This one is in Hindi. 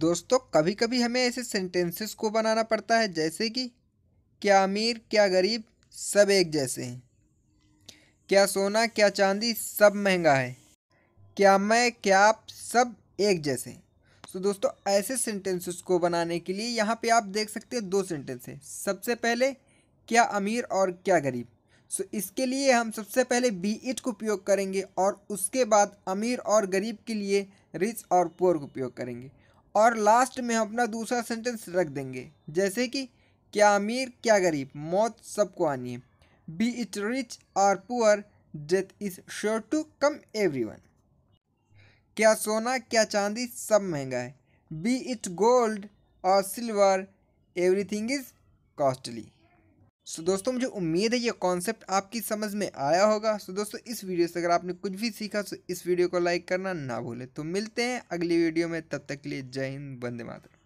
दोस्तों कभी कभी हमें ऐसे सेंटेंसेस को बनाना पड़ता है जैसे कि क्या अमीर क्या गरीब सब एक जैसे हैं क्या सोना क्या चांदी सब महंगा है क्या मैं क्या आप सब एक जैसे हैं तो दोस्तों ऐसे सेंटेंसेस को बनाने के लिए यहाँ पे आप देख सकते हैं दो सेंटेंस है सबसे पहले क्या अमीर और क्या गरीब सो तो इसके लिए हम सबसे पहले बी इट को उपयोग करेंगे और उसके बाद अमीर और गरीब के लिए रिच और पुअर का उपयोग करेंगे और लास्ट में हम अपना दूसरा सेंटेंस रख देंगे जैसे कि क्या अमीर क्या गरीब मौत सबको आनी है बी इट रिच और poor death is sure to come every one क्या सोना क्या चांदी सब महंगा है बी इट गोल्ड और silver everything is costly so so, दोस्तों मुझे उम्मीद है ये कॉन्सेप्ट आपकी समझ में आया होगा सो so, दोस्तों इस वीडियो से अगर आपने कुछ भी सीखा तो इस वीडियो को लाइक करना ना भूलें तो मिलते हैं अगली वीडियो में तब तक के लिए जय हिंद बंदे मातरम